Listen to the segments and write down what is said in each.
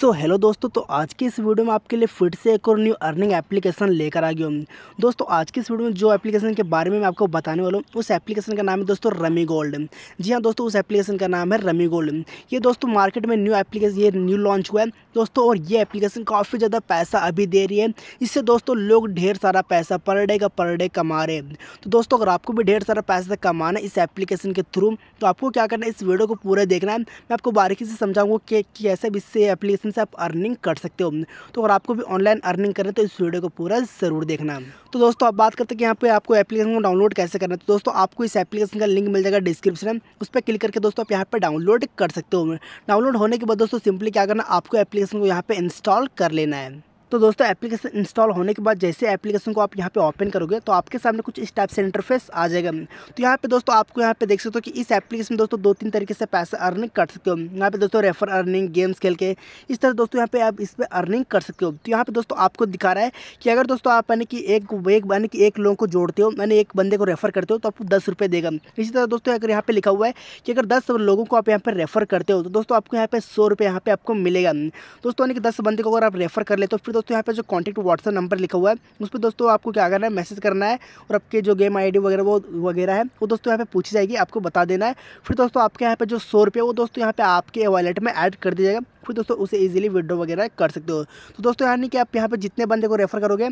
so hello दोस्तों तो आज की इस वीडियो में आपके लिए फिर से एक और न्यू अर्निंग एप्लीकेशन लेकर आ गया हूँ दोस्तों आज की इस वीडियो में जो एप्लीकेशन के बारे में मैं आपको बताने वाला हूँ उस एप्लीकेशन का नाम है दोस्तों रमी गोल्ड जी हाँ दोस्तों उस एप्लीकेशन का नाम है रमी गोल्ड ये दोस्तों मार्केट में न्यू एप्लीकेशन ये न्यू लॉन्च हुआ है दोस्तों और ये एप्लीकेशन काफ़ी ज़्यादा पैसा अभी दे रही है इससे दोस्तों लोग ढेर सारा पैसा पर डे का पर डे कमा रहे हैं तो दोस्तों अगर आपको भी ढेर सारा पैसा कमाना है इस एप्लीकेशन के थ्रू तो आपको क्या करना है इस वीडियो को पूरा देखना है मैं आपको बारीकी से समझाऊंगा कि कैसे इससे एप्लीकेशन इसमें से आप अर्निंग कर सकते हो तो अगर आपको भी ऑनलाइन अर्निंग करना तो इस वीडियो को पूरा ज़रूर देखना तो दोस्तों आप बात करते हैं कि यहाँ पे आपको एप्लीकेशन को डाउनलोड कैसे करना है तो दोस्तों आपको इस एप्लीकेशन का लिंक मिल जाएगा डिस्क्रिप्शन में उस पर क्लिक करके दोस्तों आप यहाँ पर डाउनलोड कर सकते हो डाउनलोड होने के बाद दोस्तों सिंपली क्या करना आपको एप्लीकेशन को यहाँ पर इंस्टॉल कर लेना है तो दोस्तों एप्लीकेशन इंस्टॉल होने के बाद जैसे एप्लीकेशन को आप यहाँ पे ओपन करोगे तो आपके सामने कुछ इस टाइप से इंटरफेस आ जाएगा तो यहाँ पे दोस्तों आपको यहाँ पे देख सकते हो कि इस एप्लीकेशन में दोस्तों दो तीन तरीके से पैसे अर्निंग कर सकते हो यहाँ पे दोस्तों रेफर अर्निंग गेम्स खेल के इस तरह दोस्तों यहाँ पे आप इस पर अर्निंग कर सकते हो तो यहाँ पे दोस्तों आपको दिखा रहा है कि अगर दोस्तों आप यानी कि एक एक यानी कि एक लोगों को जोड़ते हो यानी एक बंदे को रेफर करते हो तो आपको दस रुपये देगा इसी तरह दोस्तों अगर यहाँ पर लिखा हुआ है कि अगर दस लोगों को आप यहाँ पर रेफर करते हो तो दोस्तों आपको यहाँ पे सौ रुपये यहाँ पे आपको मिलेगा दोस्तों यानी कि दस बंदे को अगर आप रेफर कर लेते हो फिर दोस्तों यहाँ पे जो कॉन्टैक्ट व्हाट्सअप नंबर लिखा हुआ है उस पर दोस्तों आपको क्या करना है मैसेज करना है और आपके जो गेम आई वगैरह वो वगैरह है वो दोस्तों यहाँ पर पूछी जाएगी आपको बता देना है फिर दोस्तों आपके यहाँ पर जो सौ रुपये वो दोस्तों यहाँ पर आपके वॉलेट में ऐड कर दिया जाएगा फिर दोस्तों उसे ईजिली विड्रो वगैरह कर सकते हो तो दोस्तों यानी कि आप यहाँ पर जितने बंदे को रेफर करोगे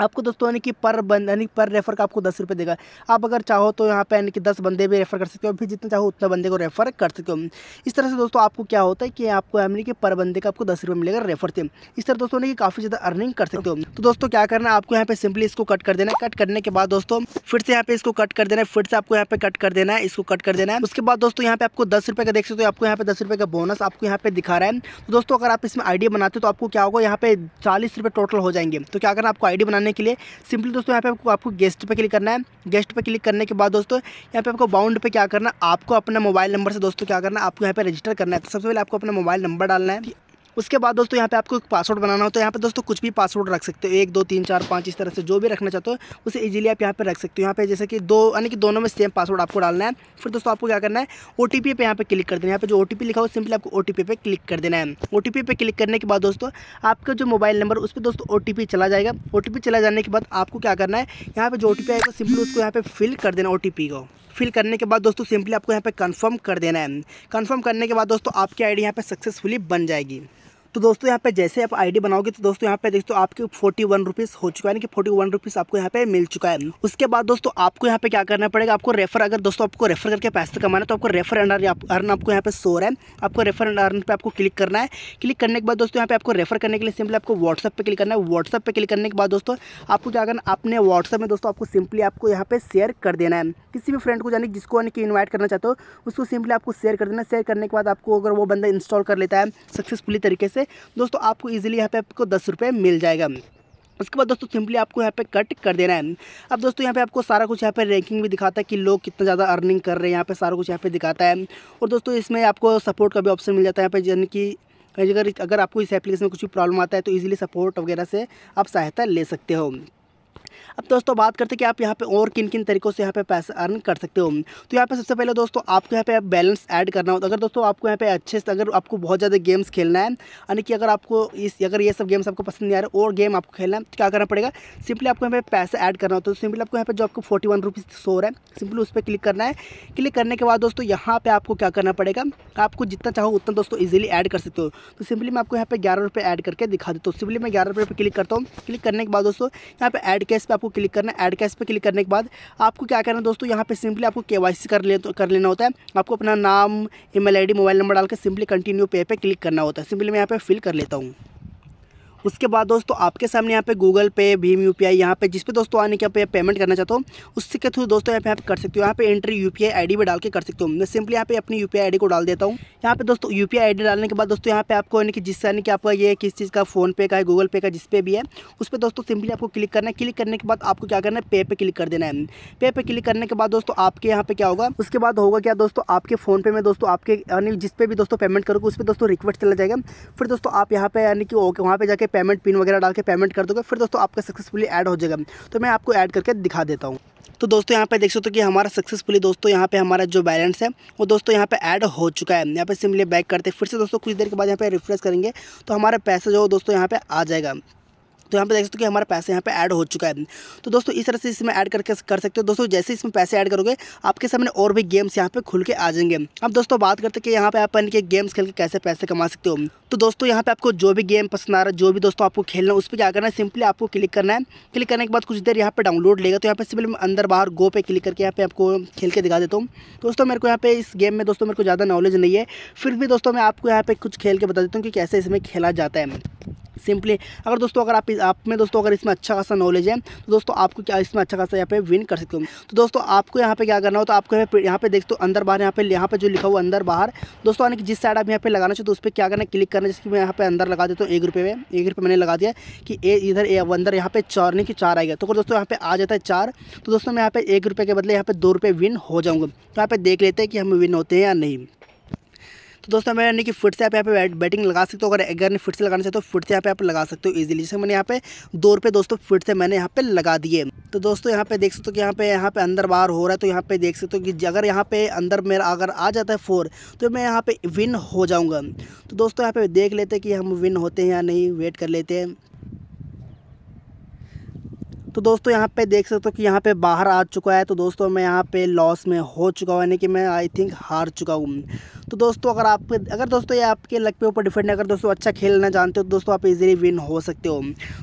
आपको दोस्तों यानी कि पर बंद यानी पर रेफर का आपको दस रुपये देगा आप अगर चाहो तो यहाँ पे यानी कि दस बंदे भी रेफर कर सकते हो फिर जितना चाहो उतना बंदे को रेफर कर सकते हो इस तरह से दोस्तों आपको क्या होता है कि आपको यानी कि पर बंदे का आपको दस रुपये मिलेगा रेफर से इस तरह दोस्तों यानी कि काफ़ी ज़्यादा अर्निंग कर सकते हो तो दोस्तों क्या करना है आपको यहाँ पे सिंपली इसको कट कर देना है कट करने के बाद दोस्तों फिर से यहाँ पे इसको कट कर देना है फिर से आपको यहाँ पे कट कर देना है इसको कट कर देना है उसके बाद दोस्तों यहाँ पे आपको दस रुपये का देख सकते हो आपको यहाँ पे दस रुपये का बोनस आपको यहाँ पे दिखा रहा है तो दोस्तों अगर आप इसमें आइडिया बनाते हो तो आपको क्या होगा यहाँ पे चालीस रुपये टोटल हो जाएंगे तो क्या करना आपको आइडिया बनाने करने के लिए सिंपली दोस्तों यहाँ पे आपको आपको गेस्ट पे क्लिक करना है गेस्ट पे क्लिक करने के बाद दोस्तों यहाँ पे आपको बाउंड पे क्या करना आपको अपना मोबाइल नंबर से दोस्तों क्या करना आपको यहाँ पे रजिस्टर करना है तो सबसे पहले आपको अपना मोबाइल नंबर डालना है उसके बाद दोस्तों यहाँ पे आपको पासवर्ड बनाना होता है यहाँ पे दोस्तों कुछ भी पासवर्ड रख सकते हो एक दो तीन चार पाँच इस तरह से जो भी रखना चाहते हो उसे ईजिली आप यहाँ पर रख सकते हो यहाँ पे जैसे कि दो यानी कि दोनों में सेम पासवर्ड आपको डालना है फिर दोस्तों आपको क्या करना है ओ टी पे यहाँ पर क्लिक कर देना है यहाँ पर जो ओ लिखा हो सिंपली आपको ओ पे क्लिक कर देना है ओ पे क्लिक करने के बाद दोस्तों आपका जो मोबाइल नंबर उस पर दोस्तों ओ चला जाएगा ओ चला जाने के बाद आपको क्या करना है यहाँ पर जो ओ आएगा सिंपली उसको यहाँ पर फिल कर देना ओ को फिल करने के बाद दोस्तों सिंपली आपको यहाँ पे कंफर्म कर देना है कंफर्म करने के बाद दोस्तों आपकी आईडी यहाँ पे सक्सेसफुली बन जाएगी तो दोस्तों यहाँ पे जैसे आप आईडी बनाओगे तो दोस्तों यहाँ पे दोस्तों आपके फोर्टी वन रुपीज़ हो चुका है यानी कि फोर्टी वन रुपीज़ आपको यहाँ पे मिल चुका है उसके बाद दोस्तों आपको यहाँ पे क्या करना पड़ेगा आपको रेफर अगर दोस्तों आपको रेफर करके पैसे कमाना है तो आपको रेफर एंड अर्न आपको यहाँ पे सो रहा है आपको रेफर एंड अर्न पर आपको क्लिक करना है क्लिक करने के बाद दोस्तों यहाँ पे आपको रेफर करने के लिए सिंपली आपको व्हाट्सअप पर क्लिक करना है व्हाट्सअप पर क्लिक करने के बाद दोस्तों आपको क्या करना अपने व्हाट्सअप में दोस्तों आपको सिंपली आपको यहाँ पे शेयर कर देना है किसी भी फ्रेंड को जाने जिसको यानी कि इन्वाइट करना चाहते हो उसको सिंपली आपको शेयर कर देना शेयर करने के बाद आपको अगर वो बंदा इंस्टॉल कर लेता है सक्सेसफुली तरीके से से दोस्तों आपको ईजिली यहाँ पे आपको दस रुपये मिल जाएगा उसके बाद दोस्तों सिंपली आपको यहाँ पे कट कर देना है अब दोस्तों यहाँ पे आपको सारा कुछ यहाँ पे रैंकिंग भी दिखाता है कि लोग कितना ज़्यादा अर्निंग कर रहे हैं यहाँ पे सारा कुछ यहाँ पे दिखाता है और दोस्तों इसमें आपको सपोर्ट का भी ऑप्शन मिल जाता है यहाँ पे जन कि अगर अगर आपको इस एप्लीकेशन में कुछ भी प्रॉब्लम आता है तो ईजिली सपोर्ट वगैरह से आप सहायता ले सकते हो अब दोस्तों बात करते हैं कि आप यहाँ पे और किन किन तरीक़ों से यहाँ पे पैसा अर्न कर सकते हो तो यहाँ पे सबसे पहले दोस्तों आपको यहाँ पे बैलेंस ऐड करना हो तो अगर दोस्तों आपको यहाँ पे अच्छे से अगर आपको बहुत ज़्यादा गेम्स खेलना है यानी कि अगर आपको इस अगर ये सब गेम्स आपको पसंद नहीं आ रहे और गेम आपको खेलना है तो क्या करना पड़ेगा सिंपली आपको यहाँ पे पैसा ऐड करना हो तो सिंपली आपको यहाँ पे जो आपको फोर्टी वन रुपीज़ सो रहा है सिंपली उस पर क्लिक करना है क्लिक करने के बाद दोस्तों यहाँ पर आपको क्या करना पड़ेगा आपको जितना चाहो उतना दोस्तों ईजिली ऐड कर सकते हो तो सिंपली मैं आपको यहाँ पे ग्यारह रुपये ऐड करके दिखा देता हूँ सिंपली मैं ग्यारह रुपये पर क्लिक करता हूँ क्लिक करने के बाद दोस्तों यहाँ पर ऐड कैश पे आपको क्लिक करना है एड कैश पे क्लिक करने के बाद आपको क्या करना है दोस्तों यहाँ पे सिंपली आपको के कर ले तो कर लेना होता है आपको अपना नाम ई मेल मोबाइल नंबर डाल कर सिंपली कंटिन्यू पे पे क्लिक करना होता है सिंपली मैं यहाँ पे फिल कर लेता हूँ उसके बाद दोस्तों आपके सामने यहाँ पे गूगल पे भीम यू पी आई यहाँ पे जिस पे दोस्तों आने के पे पेमेंट करना चाहते हो उसके थ्रू दोस्तों यहाँ पे आप कर सकते हो यहाँ पे entry U P I I D डाल के कर सकते हो मैं सिंपली यहाँ पे अपनी U P I I D को डाल देता हूँ यहाँ पे दोस्तों U P I I D डालने के बाद दोस्तों यहाँ पे आपको यानी कि जिस यानी कि आपका ये किस चीज़ का फोन पे का है गूगल पे का जिस पे भी है उस पर दोस्तों सिंपली आपको क्लिक करना है क्लिक करने के बाद आपको क्या करना है पे पे क्लिक कर देना है पे पे क्लिक करने के बाद दोस्तों आपके यहाँ पे क्या होगा उसके बाद होगा क्या दोस्तों आपके फोन पे में दोस्तों आपके यानी जिस पे भी दोस्तों पेमेंट करोगे उस पर दोस्तों रिक्वेस्ट चला जाएगा फिर दोस्तों आप यहाँ पे यानी कि वहाँ पे जाके पेमेंट पिन वगैरह डाल के पेमेंट कर दोगे फिर दोस्तों आपका सक्सेसफुली ऐड हो जाएगा तो मैं आपको ऐड करके दिखा देता हूँ तो दोस्तों यहाँ पे देख सकते हो कि हमारा सक्सेसफुली दोस्तों यहाँ पे हमारा जो बैलेंस है वो दोस्तों यहाँ पे ऐड हो चुका है यहाँ पे सिमली बैक करते हैं फिर से दोस्तों कुछ देर के बाद यहाँ पे रिफ्रेश करेंगे तो हमारा पैसा जो दोस्तों यहाँ पे आ जाएगा तो यहाँ पे देख सकते हो कि हमारा पैसे यहाँ पे ऐड हो चुका है तो दोस्तों इस तरह से इसमें ऐड करके कर सकते हो दोस्तों जैसे इसमें पैसे ऐड करोगे आपके सामने और भी गेम्स यहाँ पे खुल के आ जाएंगे अब दोस्तों बात करते कि यहाँ पे आप इनके गेम्स खेल के कैसे पैसे कमा सकते हो तो दोस्तों यहाँ पे आपको जो भी गेम पसंद आ रहा है जो भी दोस्तों आपको खेलना है उस पर क्या करना है सिंपली आपको क्लिक करना है क्लिक करने के बाद कुछ देर यहाँ पे डाउनलोड लेगा तो यहाँ पे सिंपली अंदर बाहर गो पे क्लिक करके यहाँ पे आपको खेल के दिखा देता हूँ दोस्तों मेरे को यहाँ पे इस गेम में दोस्तों मेरे को ज़्यादा नॉलेज नहीं है फिर भी दोस्तों मैं आपको यहाँ पे कुछ खेल के बता देता हूँ कि कैसे इसमें खेला जाता है सिंपली अगर दोस्तों अगर आप आप में दोस्तों अगर इसमें अच्छा खासा नॉलेज है तो दोस्तों आपको क्या इसमें अच्छा खासा यहाँ पे विन कर सकते हो तो दोस्तों आपको यहाँ पे क्या करना हो तो आपको यहाँ पे देख दो अंदर बाहर यहाँ पे यहाँ पे जो लिखा हुआ अंदर बाहर दोस्तों यानी कि जिस साइड आप यहाँ पे लगाना चाहिए तो उस पर क्या करना क्लिक करना जैसे कि मैं यहाँ पे अंदर लगा देता हूँ एक रुपये में एक रुपये मैंने लगा दिया कि ए इधर ए अंदर यहाँ पे चार नहीं कि चार आएगा तो अगर दोस्तों यहाँ पे आ जाता है चार तो दोस्तों मैं यहाँ पे एक रुपये के बदले यहाँ पे दो रुपये विन हो जाऊँगा तो यहाँ पे देख लेते हैं कि हम विन होते हैं या नहीं तो दोस्तों मैं यानी कि फिर से आप यहाँ पे बैटिंग लगा सकते हो अगर अगर फिर से लगाना चाहते हो फिर से यहाँ पे आप लगा सकते हो इजीली जैसे मैंने यहाँ पे दो रुपये दोस्तों फिर से मैंने यहाँ पे लगा दिए तो दोस्तों यहाँ पे देख सकते हो कि यहाँ पे यहाँ पे अंदर बाहर हो रहा है तो यहाँ पे देख सकते हो कि अगर यहाँ पे अंदर मेरा अगर आ जाता है फोर तो मैं यहाँ पे विन हो जाऊँगा तो दोस्तों यहाँ पे देख लेते हैं कि हम विन होते हैं या नहीं वेट कर लेते हैं तो दोस्तों यहाँ पे देख सकते हो कि यहाँ पे बाहर आ चुका है तो दोस्तों मैं यहाँ पे लॉस में हो चुका हूँ यानी कि मैं आई थिंक हार चुका हूँ तो दोस्तों अगर आप अगर दोस्तों ये आपके लक पे ऊपर डिफेंड है अगर दोस्तों अच्छा खेलना जानते हो तो दोस्तों आप इजीली विन हो सकते हो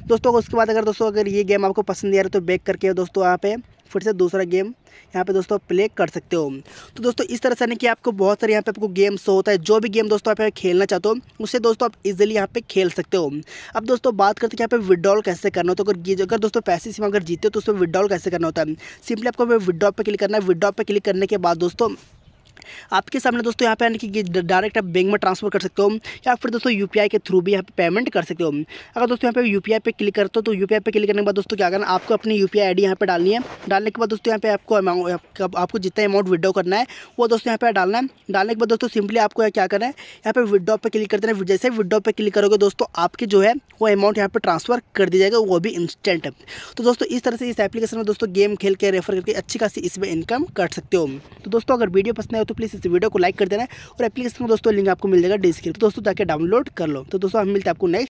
दोस्तों उसके बाद अगर दोस्तों अगर ये गेम आपको पसंद आ रहा है तो बेक करके दोस्तों यहाँ पे फिर से दूसरा गेम यहाँ पे दोस्तों प्ले कर सकते हो तो दोस्तों इस तरह से यानी कि आपको बहुत सारे यहाँ पे आपको गेम शो होता है जो भी गेम दोस्तों आप यहाँ खेलना चाहते हो उसे दोस्तों आप इजीली यहाँ पे खेल सकते हो अब दोस्तों बात करते हैं कि यहाँ पे विड्रॉल कैसे करना होता है अगर अगर दोस्तों पैसे सीमा अगर जीते हो तो उसमें विड्रॉल कैसे करना होता है सिंपली आपको विड्रॉ पर क्लिक करना है विड्रॉ पर क्लिक करने के बाद दोस्तों आपके सामने दोस्तों यहाँ पे यानी कि डायरेक्ट आप बैंक में ट्रांसफर कर सकते हो या फिर दोस्तों यू के थ्रू भी यहाँ पे पेमेंट कर सकते हो अगर दोस्तों यहाँ पे यू पे क्लिक करते हो तो यू पे क्लिक करने के बाद दोस्तों क्या करना आपको अपनी यू पी आई यहाँ पर डालनी है डालने के बाद दोस्तों यहाँ पे आपको आपको जितना अमाउंट विड्रो करना है वो दोस्तों यहाँ पे डालना है डालने के बाद दोस्तों सिंपली आपको क्या करना है यहाँ पर विड्रॉ पर क्लिक कर देना जैसे विड्रो पर क्लिक करोगे दोस्तों आपके जो है वो अमाउंट यहाँ पर ट्रांसफर कर दिया जाएगा वो भी इंस्टेंट तो दोस्तों इस तरह से इस एप्लीकेशन में दोस्तों गेम खेल के रेफर करके अच्छी खासी इसमें इनकम कर सकते हो तो दोस्तों अगर वीडियो पसंद आए तो प्लीज़ इस वीडियो को लाइक कर देना और एप्लीकेशन में दोस्तों लिंक आपको मिल जाएगा डिस्क्रिप्ट तो दोस्तों जाकर डाउनलोड कर लो तो दोस्तों हम मिलते हैं आपको नेक्स्ट